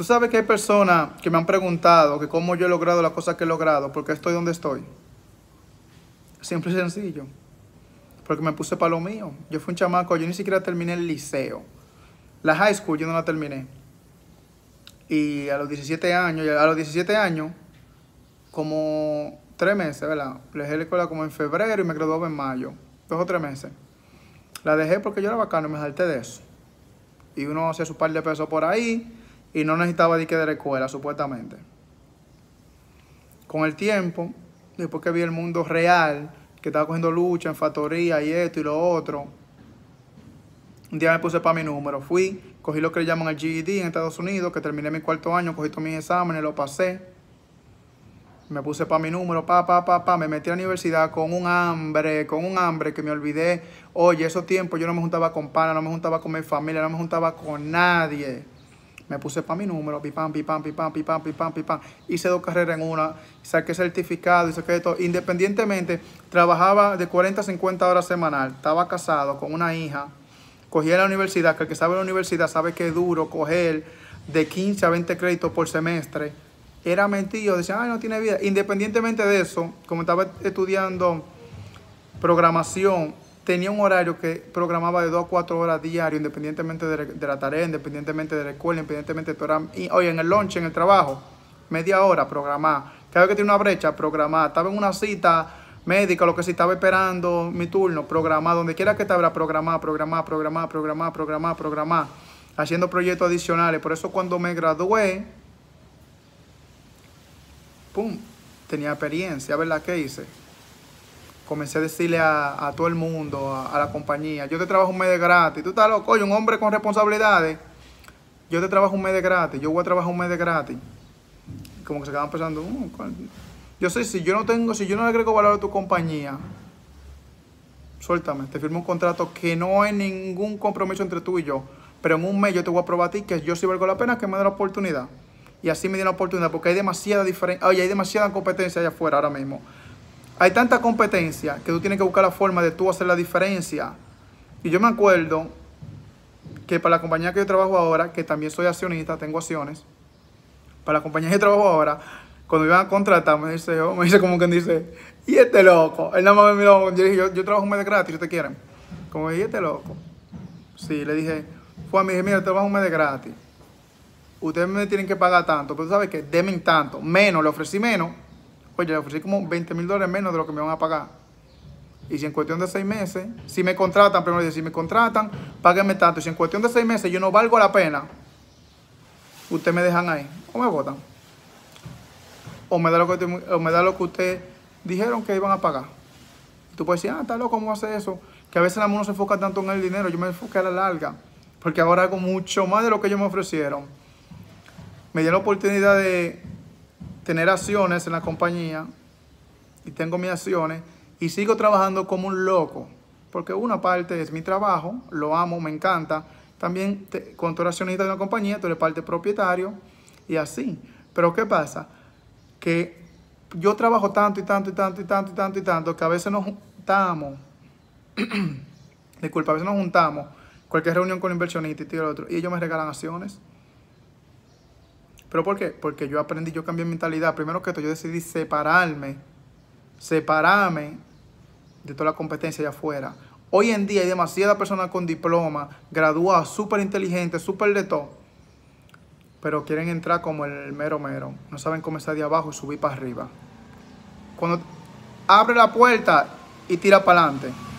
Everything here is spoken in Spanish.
Tú sabes que hay personas que me han preguntado que cómo yo he logrado las cosas que he logrado, porque estoy donde estoy. Simple y sencillo. Porque me puse para lo mío. Yo fui un chamaco, yo ni siquiera terminé el liceo. La high school yo no la terminé. Y a los 17 años, a los 17 años, como tres meses, ¿verdad? Dejé la escuela como en febrero y me gradué en mayo. Dos o tres meses. La dejé porque yo era bacano y me salté de eso. Y uno hacía su par de pesos por ahí y no necesitaba dique de la escuela, supuestamente. Con el tiempo, después que vi el mundo real, que estaba cogiendo lucha en factoría y esto y lo otro, un día me puse para mi número. Fui, cogí lo que le llaman el GED en Estados Unidos, que terminé mi cuarto año, cogí todos mis exámenes, lo pasé. Me puse para mi número, pa, pa, pa, pa. Me metí a la universidad con un hambre, con un hambre que me olvidé. Oye, esos tiempos yo no me juntaba con pan, no me juntaba con mi familia, no me juntaba con nadie me puse para mi número, pipam, pipam, pipam, pipam, pipam, pipam. Hice dos carreras en una, saqué certificado y saqué Independientemente, trabajaba de 40 a 50 horas semanal, estaba casado con una hija, cogía la universidad, que el que sabe la universidad sabe que es duro coger de 15 a 20 créditos por semestre. Era mentido, decían, ay, no tiene vida. Independientemente de eso, como estaba estudiando programación, tenía un horario que programaba de 2 a 4 horas diario, independientemente de, la tarea, independientemente de la escuela, independientemente de tu oye, en el lunch, en el trabajo, media hora, programar. Cada vez que tiene una brecha, programar. Estaba en una cita médica, lo que sí, estaba esperando mi turno, programar. Donde quiera que estaba, habrá, programar, programar, programar, programar, programar, programar. Haciendo proyectos adicionales. Por eso cuando me gradué, ¡pum! Tenía experiencia, A ¿verdad? que hice? comencé a decirle a, todo el mundo, a, la compañía, yo te trabajo un mes de gratis, tú estás loco, oye, un hombre con responsabilidades, yo te trabajo un mes de gratis, yo voy a trabajar un mes de gratis. Como que se quedaban pensando, mm, yo sé, si yo no tengo, si yo no le agrego valor a tu compañía, suéltame, te firmo un contrato que no hay ningún compromiso entre tú y yo, pero en un mes yo te voy a probar a ti que yo sí valgo la pena, que me da la oportunidad. Y así me dio la oportunidad, porque hay demasiada diferencia, oye, hay demasiada competencia allá afuera ahora mismo hay tanta competencia que tú tienes que buscar la forma de tú hacer la diferencia. Y yo me acuerdo que para la compañía que yo trabajo ahora, que también soy accionista, tengo acciones, para la compañía que yo trabajo ahora, cuando iban a contratar, me dice, oh, me dice como quien dice, y este loco. Él nada más me miró, yo dije, yo, trabajo un mes de gratis, te quieren. Como, y este loco. Sí, le dije, Juan, me dije, mira, yo trabajo un mes de gratis. Ustedes me tienen que pagar tanto, pero tú sabes que en tanto, menos, le ofrecí menos pues yo le ofrecí como 20 mil dólares menos de lo que me van a pagar. Y si en cuestión de seis meses, si me contratan, primero si me contratan, páguenme tanto. Si en cuestión de seis meses yo no valgo la pena, ustedes me dejan ahí o me votan. O me da lo que, me da lo que ustedes dijeron que iban a pagar. Tú puedes decir, ah, está loco, ¿cómo hace eso? Que a veces la mano se enfoca tanto en el dinero, yo me enfoqué a la larga, porque ahora hago mucho más de lo que ellos me ofrecieron. Me dio la oportunidad de tener acciones en la compañía y tengo mis acciones y sigo trabajando como un loco, porque una parte es mi trabajo, lo amo, me encanta. También te, cuando tú eres accionista de una compañía, tú eres parte propietario y así. Pero ¿qué pasa? Que yo trabajo tanto y tanto y tanto y tanto y tanto y tanto que a veces nos juntamos, disculpa, a veces nos juntamos cualquier reunión con inversionistas y todo lo otro, y ellos me regalan acciones. ¿Pero por qué? Porque yo aprendí, yo cambié mi mentalidad. Primero que todo, yo decidí separarme, separarme de toda la competencia allá afuera. Hoy en día hay demasiadas personas con diploma, graduadas, súper inteligentes, súper de todo. Pero quieren entrar como el mero mero. No saben cómo comenzar de abajo y subir para arriba. Cuando abre la puerta y tira para adelante.